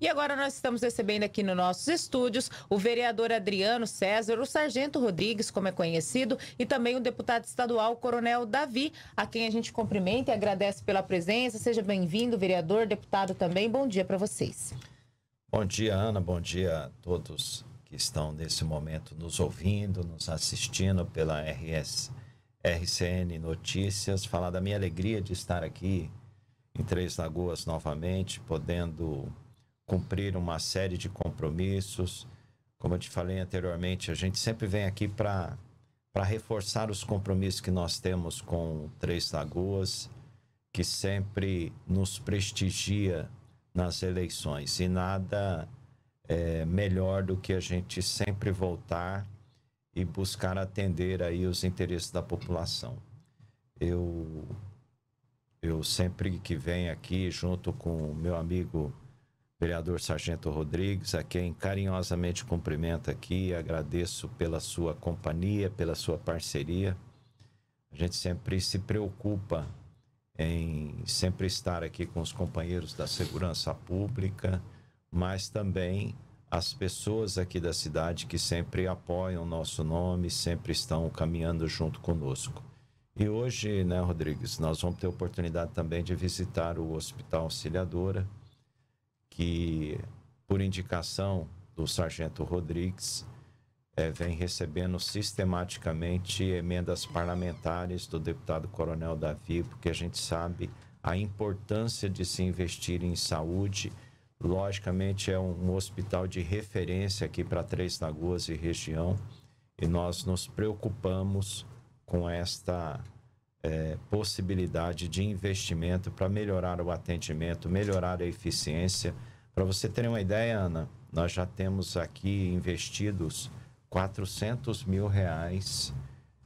E agora nós estamos recebendo aqui nos nossos estúdios o vereador Adriano César, o sargento Rodrigues, como é conhecido, e também o deputado estadual Coronel Davi, a quem a gente cumprimenta e agradece pela presença. Seja bem-vindo, vereador, deputado também. Bom dia para vocês. Bom dia, Ana. Bom dia a todos que estão nesse momento nos ouvindo, nos assistindo pela RS, RCN Notícias. Falar da minha alegria de estar aqui em Três Lagoas novamente, podendo cumprir uma série de compromissos. Como eu te falei anteriormente, a gente sempre vem aqui para reforçar os compromissos que nós temos com Três Lagoas, que sempre nos prestigia nas eleições. E nada é, melhor do que a gente sempre voltar e buscar atender aí os interesses da população. Eu eu sempre que venho aqui junto com o meu amigo vereador Sargento Rodrigues, a quem carinhosamente cumprimento aqui, agradeço pela sua companhia, pela sua parceria. A gente sempre se preocupa em sempre estar aqui com os companheiros da segurança pública, mas também as pessoas aqui da cidade que sempre apoiam o nosso nome, sempre estão caminhando junto conosco. E hoje, né, Rodrigues, nós vamos ter oportunidade também de visitar o Hospital Auxiliadora, que, por indicação do Sargento Rodrigues, é, vem recebendo sistematicamente emendas parlamentares do deputado Coronel Davi, porque a gente sabe a importância de se investir em saúde. Logicamente, é um, hospital de referência aqui para Três Lagoas e região, e nós nos preocupamos com esta é, possibilidade de investimento para melhorar o atendimento, melhorar a eficiência para você ter uma ideia, Ana, nós já temos aqui investidos 400 mil reais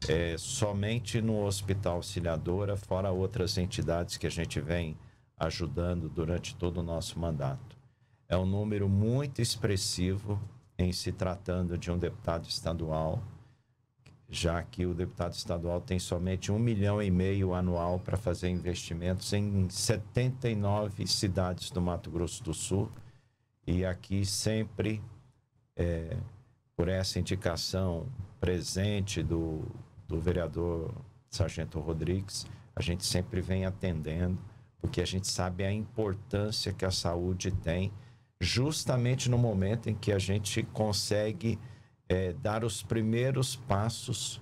é, somente no Hospital Auxiliadora, fora outras entidades que a gente vem ajudando durante todo o nosso mandato. É um número muito expressivo em se tratando de um deputado estadual, já que o deputado estadual tem somente um milhão e meio anual para fazer investimentos em 79 cidades do Mato Grosso do Sul e aqui sempre, é, por essa indicação presente do, do vereador Sargento Rodrigues, a gente sempre vem atendendo, porque a gente sabe a importância que a saúde tem, justamente no momento em que a gente consegue é, dar os primeiros passos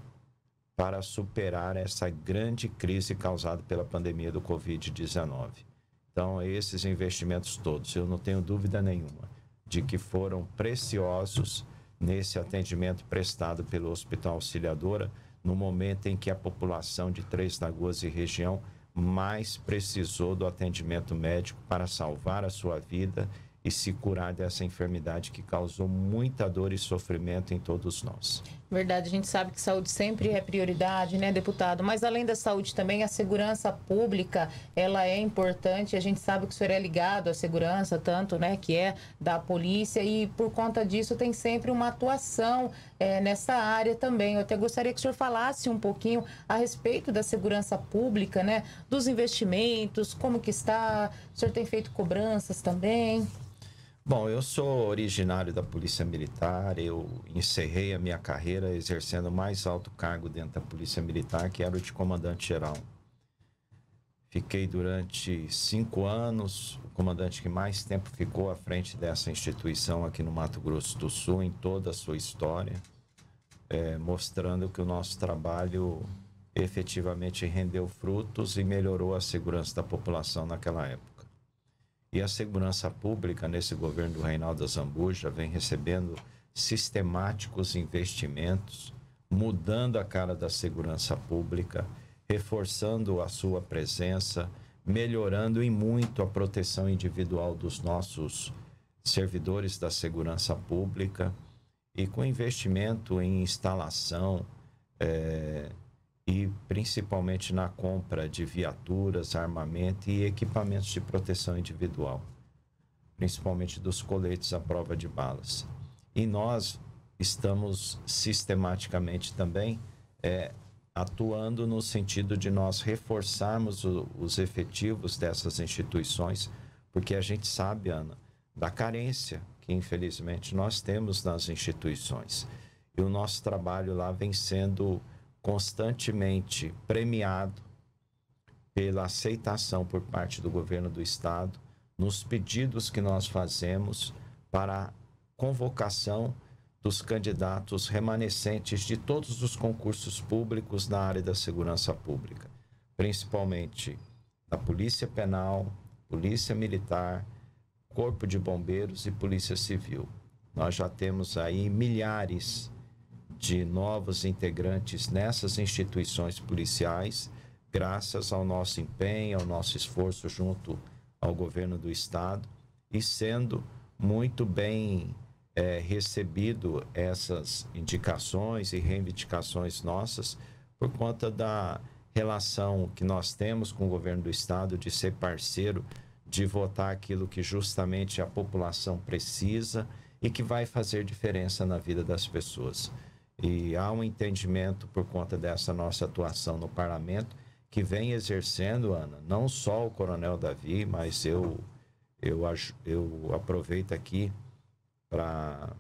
para superar essa grande crise causada pela pandemia do Covid-19. Então, esses investimentos todos, eu não tenho dúvida nenhuma de que foram preciosos nesse atendimento prestado pelo Hospital Auxiliadora, no momento em que a população de Três Lagoas e região mais precisou do atendimento médico para salvar a sua vida e se curar dessa enfermidade que causou muita dor e sofrimento em todos nós. Verdade, a gente sabe que saúde sempre é prioridade, né, deputado? Mas além da saúde também, a segurança pública, ela é importante. A gente sabe que o senhor é ligado à segurança, tanto, né, que é da polícia e por conta disso tem sempre uma atuação é, nessa área também. Eu até gostaria que o senhor falasse um pouquinho a respeito da segurança pública, né, dos investimentos, como que está, o senhor tem feito cobranças também? Bom, eu sou originário da Polícia Militar, eu encerrei a minha carreira exercendo o mais alto cargo dentro da Polícia Militar, que era o de comandante-geral. Fiquei durante cinco anos, o comandante que mais tempo ficou à frente dessa instituição aqui no Mato Grosso do Sul, em toda a sua história, é, mostrando que o nosso trabalho efetivamente rendeu frutos e melhorou a segurança da população naquela época. E a segurança pública, nesse governo do Reinaldo Zambuja, vem recebendo sistemáticos investimentos, mudando a cara da segurança pública, reforçando a sua presença, melhorando em muito a proteção individual dos nossos servidores da segurança pública e com investimento em instalação eh, e principalmente na compra de viaturas, armamento e equipamentos de proteção individual, principalmente dos coletes à prova de balas. E nós estamos sistematicamente também é, atuando no sentido de nós reforçarmos o, os efetivos dessas instituições, porque a gente sabe, Ana, da carência que infelizmente nós temos nas instituições. E o nosso trabalho lá vem sendo constantemente premiado pela aceitação por parte do governo do estado nos pedidos que nós fazemos para a convocação dos candidatos remanescentes de todos os concursos públicos na área da segurança pública, principalmente da Polícia Penal, Polícia Militar, Corpo de Bombeiros e Polícia Civil. Nós já temos aí milhares de novos integrantes nessas instituições policiais, graças ao nosso empenho, ao nosso esforço junto ao governo do estado e sendo muito bem é, recebido essas indicações e reivindicações nossas por conta da relação que nós temos com o governo do estado de ser parceiro, de votar aquilo que justamente a população precisa e que vai fazer diferença na vida das pessoas. E há um entendimento por conta dessa nossa atuação no parlamento que vem exercendo, Ana, não só o Coronel Davi, mas eu, eu, eu aproveito aqui para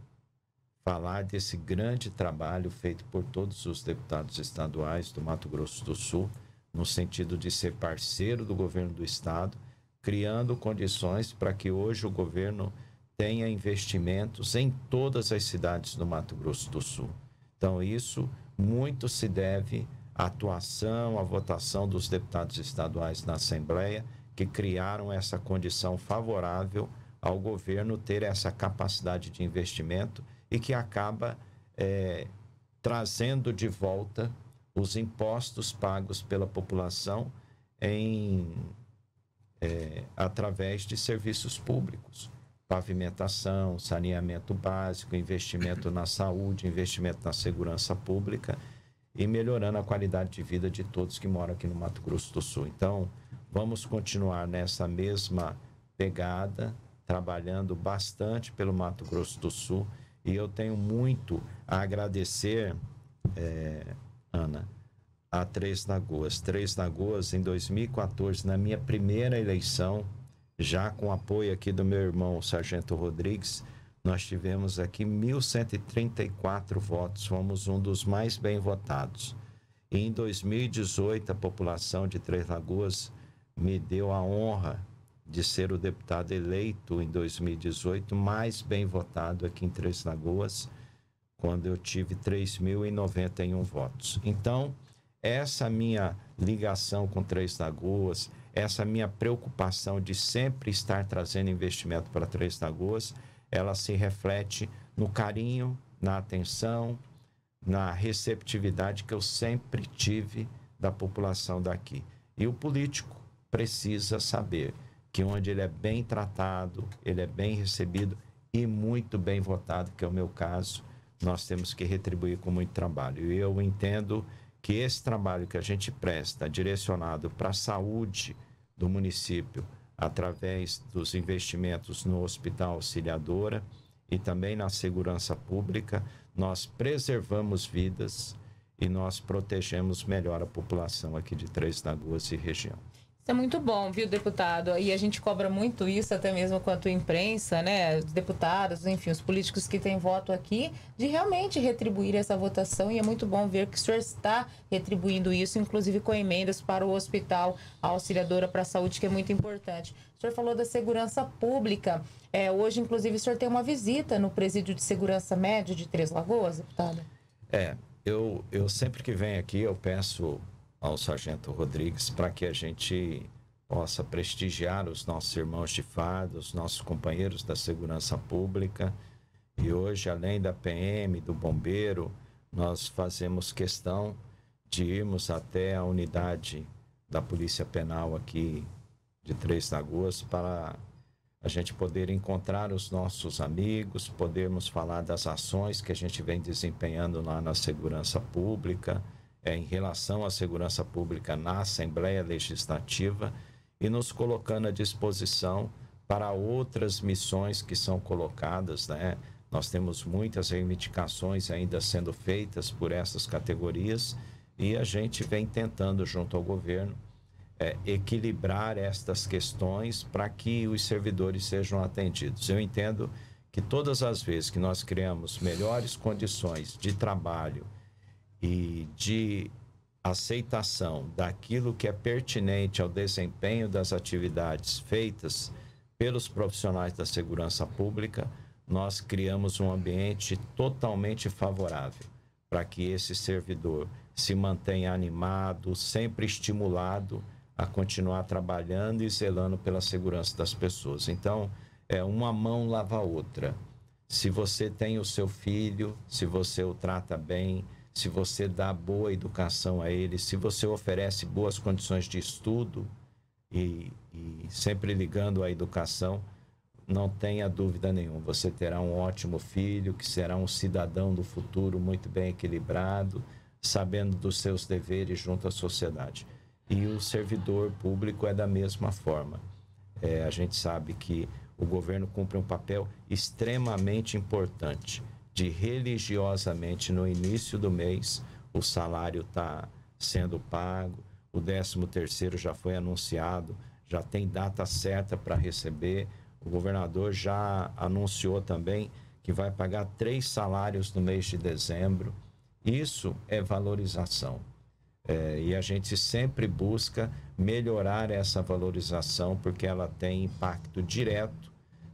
falar desse grande trabalho feito por todos os deputados estaduais do Mato Grosso do Sul, no sentido de ser parceiro do governo do estado, criando condições para que hoje o governo tenha investimentos em todas as cidades do Mato Grosso do Sul. Então, isso muito se deve à atuação, à votação dos deputados estaduais na Assembleia, que criaram essa condição favorável ao governo ter essa capacidade de investimento e que acaba é, trazendo de volta os impostos pagos pela população em, é, através de serviços públicos pavimentação, saneamento básico, investimento na saúde, investimento na segurança pública e melhorando a qualidade de vida de todos que moram aqui no Mato Grosso do Sul. Então, vamos continuar nessa mesma pegada, trabalhando bastante pelo Mato Grosso do Sul. E eu tenho muito a agradecer, é, Ana, a Três Lagoas. Três Lagoas, em 2014, na minha primeira eleição, já com apoio aqui do meu irmão Sargento Rodrigues, nós tivemos aqui 1.134 votos, fomos um dos mais bem votados. E em 2018, a população de Três Lagoas me deu a honra de ser o deputado eleito em 2018 mais bem votado aqui em Três Lagoas, quando eu tive 3.091 votos. Então, essa minha ligação com Três Lagoas, essa minha preocupação de sempre estar trazendo investimento para Três Lagoas, ela se reflete no carinho, na atenção, na receptividade que eu sempre tive da população daqui. E o político precisa saber que onde ele é bem tratado, ele é bem recebido e muito bem votado, que é o meu caso, nós temos que retribuir com muito trabalho. E eu entendo que esse trabalho que a gente presta, direcionado para a saúde do município, através dos investimentos no Hospital Auxiliadora e também na segurança pública, nós preservamos vidas e nós protegemos melhor a população aqui de Três Lagoas e região é muito bom, viu, deputado? E a gente cobra muito isso, até mesmo quanto imprensa, né? deputados, enfim, os políticos que têm voto aqui, de realmente retribuir essa votação. E é muito bom ver que o senhor está retribuindo isso, inclusive com emendas para o hospital, a auxiliadora para a saúde, que é muito importante. O senhor falou da segurança pública. É, hoje, inclusive, o senhor tem uma visita no presídio de segurança médio de Três Lagoas, deputado? É, eu, eu sempre que venho aqui, eu peço ao Sargento Rodrigues para que a gente possa prestigiar os nossos irmãos de farda, os nossos companheiros da segurança pública. E hoje, além da PM, do bombeiro, nós fazemos questão de irmos até a unidade da Polícia Penal aqui de Três Lagoas para a gente poder encontrar os nossos amigos, podermos falar das ações que a gente vem desempenhando lá na segurança pública é, em relação à segurança pública na Assembleia Legislativa e nos colocando à disposição para outras missões que são colocadas, né? Nós temos muitas reivindicações ainda sendo feitas por essas categorias e a gente vem tentando, junto ao governo, é, equilibrar estas questões para que os servidores sejam atendidos. Eu entendo que todas as vezes que nós criamos melhores condições de trabalho, e de aceitação daquilo que é pertinente ao desempenho das atividades feitas pelos profissionais da segurança pública, nós criamos um ambiente totalmente favorável para que esse servidor se mantenha animado, sempre estimulado a continuar trabalhando e zelando pela segurança das pessoas. Então, é uma mão lava a outra. Se você tem o seu filho, se você o trata bem, se você dá boa educação a eles, se você oferece boas condições de estudo e, e sempre ligando à educação, não tenha dúvida nenhuma, você terá um ótimo filho, que será um cidadão do futuro muito bem equilibrado, sabendo dos seus deveres junto à sociedade. E o servidor público é da mesma forma. É, a gente sabe que o governo cumpre um papel extremamente importante de religiosamente no início do mês o salário está sendo pago, o 13 terceiro já foi anunciado, já tem data certa para receber. O governador já anunciou também que vai pagar três salários no mês de dezembro. Isso é valorização. É, e a gente sempre busca melhorar essa valorização porque ela tem impacto direto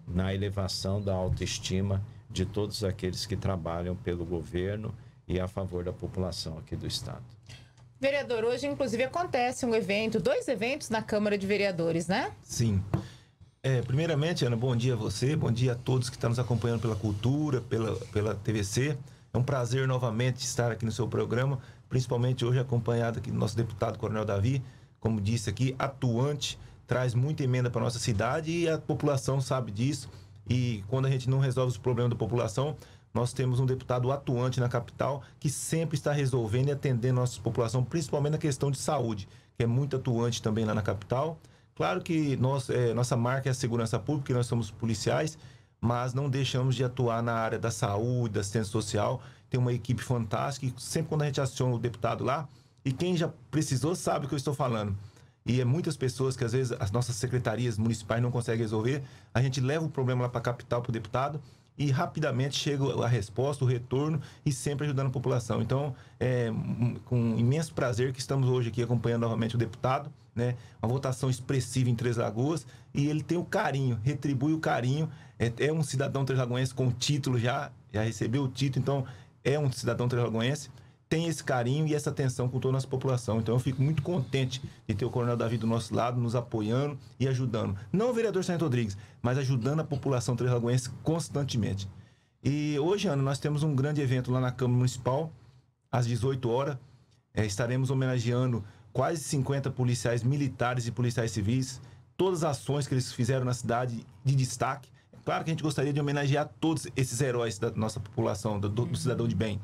na elevação da autoestima de todos aqueles que trabalham pelo governo e a favor da população aqui do Estado. Vereador, hoje inclusive acontece um evento, dois eventos na Câmara de Vereadores, né? Sim. É, primeiramente, Ana, bom dia a você, bom dia a todos que estão nos acompanhando pela cultura, pela, pela TVC. É um prazer novamente estar aqui no seu programa, principalmente hoje acompanhado aqui do nosso deputado Coronel Davi, como disse aqui, atuante, traz muita emenda para nossa cidade e a população sabe disso e quando a gente não resolve os problemas da população, nós temos um deputado atuante na capital que sempre está resolvendo e atendendo a nossa população, principalmente na questão de saúde, que é muito atuante também lá na capital. Claro que nós, é, nossa marca é a segurança pública, nós somos policiais, mas não deixamos de atuar na área da saúde, da assistência social. Tem uma equipe fantástica e sempre quando a gente aciona o deputado lá, e quem já precisou sabe o que eu estou falando e é muitas pessoas que às vezes as nossas secretarias municipais não conseguem resolver. A gente leva o problema lá para a capital, para o deputado, e rapidamente chega a resposta, o retorno e sempre ajudando a população. Então, é hum, com imenso prazer que estamos hoje aqui acompanhando novamente o deputado, né? Uma votação expressiva em Três Lagoas e ele tem o carinho, retribui o carinho. É, é um cidadão três lagoense com título já, já recebeu o título, então é um cidadão três lagoense tem esse carinho e essa atenção com toda a nossa população. Então eu fico muito contente de ter o Coronel Davi do nosso lado, nos apoiando e ajudando. Não o vereador Sérgio Rodrigues, mas ajudando a população três constantemente. E hoje, Ana, nós temos um grande evento lá na Câmara Municipal, às 18 horas. É, estaremos homenageando quase 50 policiais militares e policiais civis, todas as ações que eles fizeram na cidade de destaque. É claro que a gente gostaria de homenagear todos esses heróis da nossa população, do, do cidadão de bem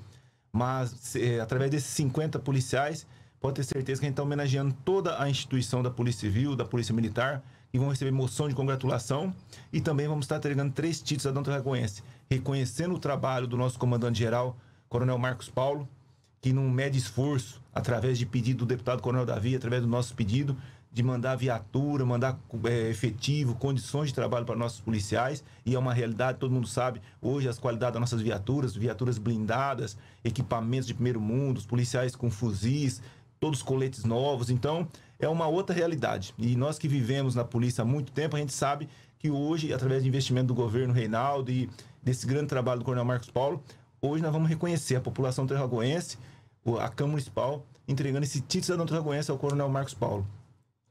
mas se, é, através desses 50 policiais, pode ter certeza que a gente está homenageando toda a instituição da Polícia Civil, da Polícia Militar, e vão receber moção de congratulação. E também vamos estar entregando três títulos a Danta Reconhece, reconhecendo o trabalho do nosso comandante-geral, Coronel Marcos Paulo, que não mede esforço através de pedido do deputado Coronel Davi, através do nosso pedido, de mandar viatura, mandar é, efetivo, condições de trabalho para nossos policiais, e é uma realidade, todo mundo sabe, hoje as qualidades das nossas viaturas, viaturas blindadas, equipamentos de primeiro mundo, os policiais com fuzis, todos os coletes novos, então é uma outra realidade. E nós que vivemos na polícia há muito tempo, a gente sabe que hoje, através do investimento do governo Reinaldo e desse grande trabalho do Coronel Marcos Paulo, hoje nós vamos reconhecer a população terragoense, a Câmara Municipal, entregando esse título de cidadão terragoense ao Coronel Marcos Paulo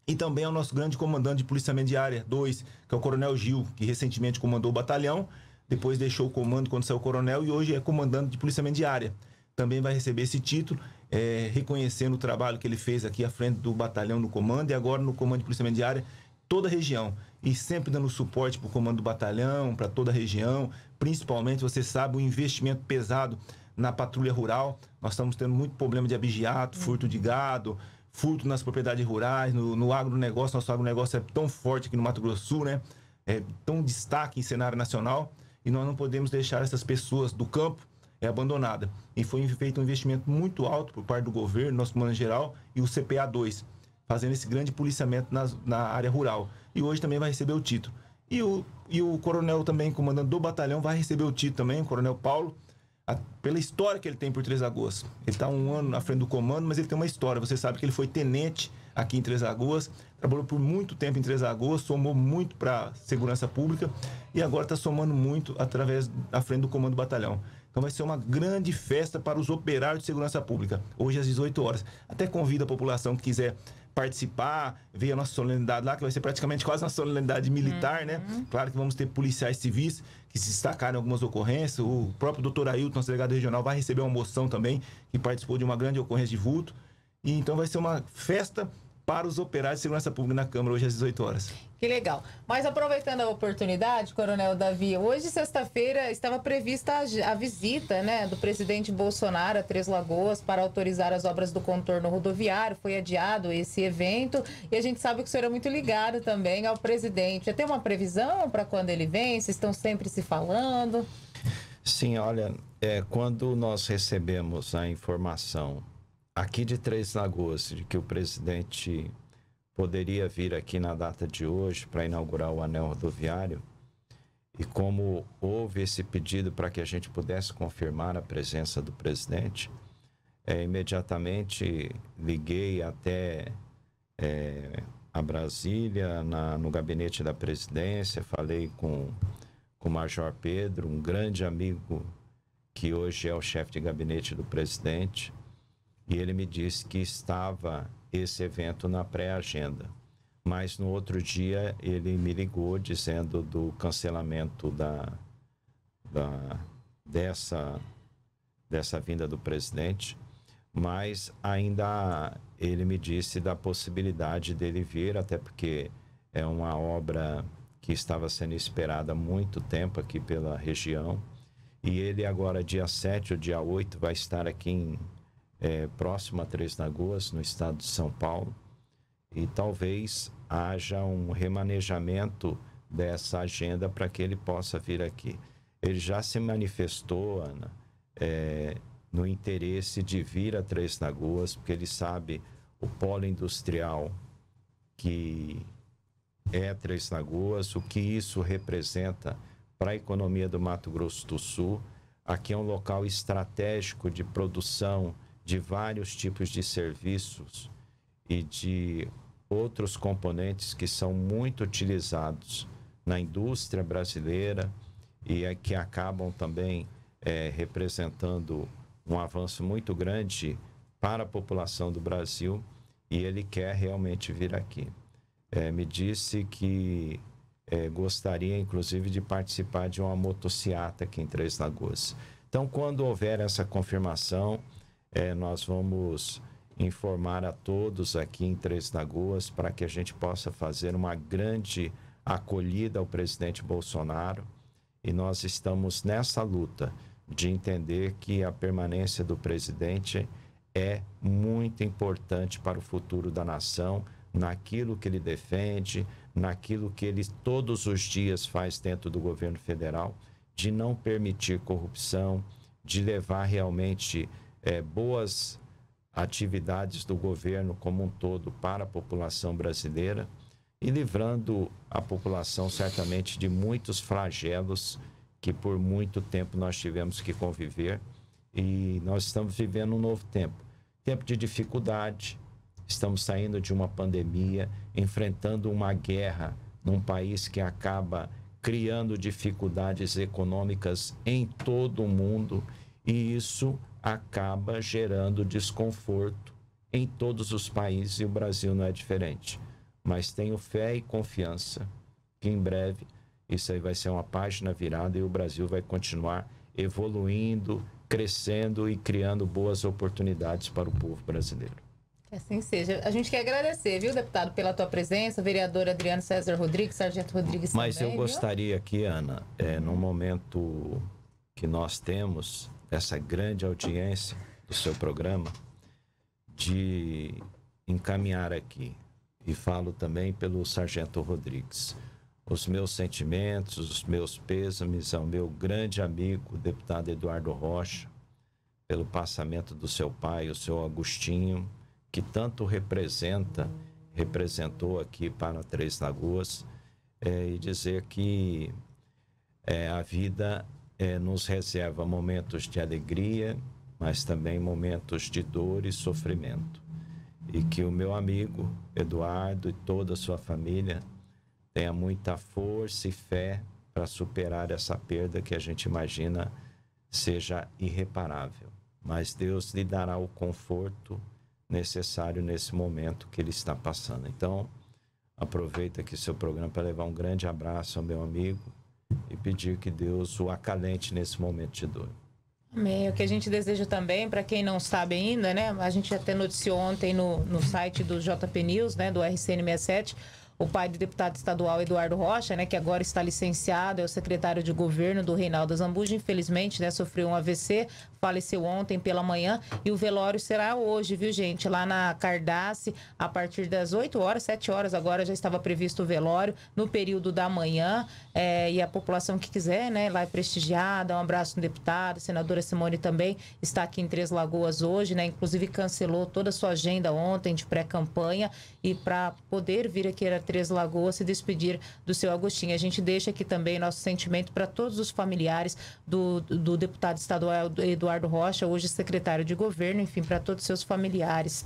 e também ao nosso grande comandante de policiamento de área 2, que é o Coronel Gil, que recentemente comandou o batalhão, depois deixou o comando quando saiu coronel e hoje é comandante de policiamento de área. Também vai receber esse título, é, reconhecendo o trabalho que ele fez aqui à frente do batalhão no comando e agora no comando de policiamento de área, toda a região. E sempre dando suporte para o comando do batalhão, para toda a região, principalmente, você sabe, o investimento pesado na patrulha rural. Nós estamos tendo muito problema de abigeato, furto de gado, furto nas propriedades rurais, no, no agronegócio. Nosso agronegócio é tão forte aqui no Mato Grosso do Sul, né? É tão destaque em cenário nacional e nós não podemos deixar essas pessoas do campo é, abandonadas. E foi feito um investimento muito alto por parte do governo, nosso comando geral e o CPA 2, fazendo esse grande policiamento nas, na área rural. E hoje também vai receber o título. E o, e o coronel também, comandante do batalhão, vai receber o título também, o coronel Paulo, a, pela história que ele tem por Três Lagoas. Ele está um ano na frente do comando, mas ele tem uma história. Você sabe que ele foi tenente aqui em Três Lagoas, trabalhou por muito tempo em Três Lagoas, somou muito para segurança pública e agora está somando muito através da frente do comando do batalhão. Então vai ser uma grande festa para os operários de segurança pública, hoje às 18 horas. Até convido a população que quiser participar, ver a nossa solenidade lá, que vai ser praticamente quase uma solenidade militar, né? uhum. né? Claro que vamos ter policiais civis que se destacaram em algumas ocorrências. O próprio doutor Ailton, nosso delegado regional, vai receber uma moção também, que participou de uma grande ocorrência de vulto. E então vai ser uma festa para os operários de segurança pública na Câmara hoje às 18 horas. Que legal. Mas aproveitando a oportunidade, Coronel Davi, hoje, sexta-feira, estava prevista a, a visita né, do presidente Bolsonaro a Três Lagoas para autorizar as obras do contorno rodoviário. Foi adiado esse evento e a gente sabe que o senhor é muito ligado também ao presidente. Já tem uma previsão para quando ele vem? Vocês estão sempre se falando? Sim, olha, é, quando nós recebemos a informação aqui de Três Lagoas, de que o presidente poderia vir aqui na data de hoje para inaugurar o anel rodoviário, e como houve esse pedido para que a gente pudesse confirmar a presença do presidente, é, imediatamente liguei até é, a Brasília, na, no gabinete da presidência, falei com, com o Major Pedro, um grande amigo que hoje é o chefe de gabinete do presidente, e ele me disse que estava esse evento na pré-agenda. Mas no outro dia ele me ligou dizendo do cancelamento da, da dessa, dessa vinda do presidente, mas ainda ele me disse da possibilidade dele vir, até porque é uma obra que estava sendo esperada há muito tempo aqui pela região. E ele agora, dia 7 ou dia 8, vai estar aqui em é, próximo a Três Lagoas, no estado de São Paulo, e talvez haja um remanejamento dessa agenda para que ele possa vir aqui. Ele já se manifestou, Ana, é, no interesse de vir a Três Lagoas, porque ele sabe o polo industrial que é Três Lagoas, o que isso representa para a economia do Mato Grosso do Sul. Aqui é um local estratégico de produção de vários tipos de serviços e de outros componentes que são muito utilizados na indústria brasileira e é que acabam também é, representando um avanço muito grande para a população do Brasil e ele quer realmente vir aqui. É, me disse que é, gostaria, inclusive, de participar de uma motociata aqui em Três Lagoas. Então, quando houver essa confirmação, é, nós vamos informar a todos aqui em Três Lagoas para que a gente possa fazer uma grande acolhida ao presidente Bolsonaro. E nós estamos nessa luta de entender que a permanência do presidente é muito importante para o futuro da nação, naquilo que ele defende, naquilo que ele todos os dias faz dentro do governo federal, de não permitir corrupção, de levar realmente é, boas atividades do governo como um todo para a população brasileira e livrando a população certamente de muitos flagelos que por muito tempo nós tivemos que conviver e nós estamos vivendo um novo tempo. Tempo de dificuldade, estamos saindo de uma pandemia, enfrentando uma guerra num país que acaba criando dificuldades econômicas em todo o mundo e isso acaba gerando desconforto em todos os países e o Brasil não é diferente. Mas tenho fé e confiança que em breve isso aí vai ser uma página virada e o Brasil vai continuar evoluindo, crescendo e criando boas oportunidades para o povo brasileiro. Que assim seja. A gente quer agradecer, viu, deputado, pela tua presença, vereador Adriano César Rodrigues, sargento Rodrigues. Mas também, eu gostaria viu? aqui, Ana, é, eh, no momento que nós temos, essa grande audiência do seu programa, de encaminhar aqui, e falo também pelo Sargento Rodrigues, os meus sentimentos, os meus pêsames ao meu grande amigo, deputado Eduardo Rocha, pelo passamento do seu pai, o seu Agostinho, que tanto representa, representou aqui para Três Lagoas, é, e dizer que é, a vida é, nos reserva momentos de alegria, mas também momentos de dor e sofrimento. E que o meu amigo Eduardo e toda a sua família tenha muita força e fé para superar essa perda que a gente imagina seja irreparável. Mas Deus lhe dará o conforto necessário nesse momento que ele está passando. Então, aproveita aqui seu programa para levar um grande abraço ao meu amigo e pedir que Deus o acalente nesse momento de dor. Amém. O que a gente deseja também, para quem não sabe ainda, né? A gente até noticiou ontem no, no site do JP News, né? Do RCN67, o pai do deputado estadual Eduardo Rocha, né, que agora está licenciado, é o secretário de governo do Reinaldo Zambuja, infelizmente, né, sofreu um AVC, faleceu ontem pela manhã e o velório será hoje, viu, gente? Lá na Cardace, a partir das 8 horas, 7 horas agora já estava previsto o velório no período da manhã é, e a população que quiser, né, lá é prestigiada, um abraço no deputado, senadora Simone também está aqui em Três Lagoas hoje, né, inclusive cancelou toda a sua agenda ontem de pré-campanha e para poder vir aqui a Três Lagoas se despedir do seu Agostinho. A gente deixa aqui também nosso sentimento para todos os familiares do, do deputado estadual Eduardo Rocha, hoje secretário de governo, enfim, para todos os seus familiares.